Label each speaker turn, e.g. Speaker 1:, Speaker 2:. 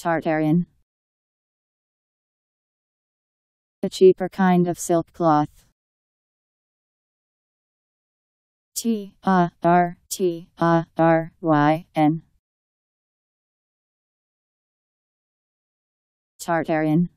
Speaker 1: Tartarian. A cheaper kind of silk cloth. T A R T A R Y N Tartarian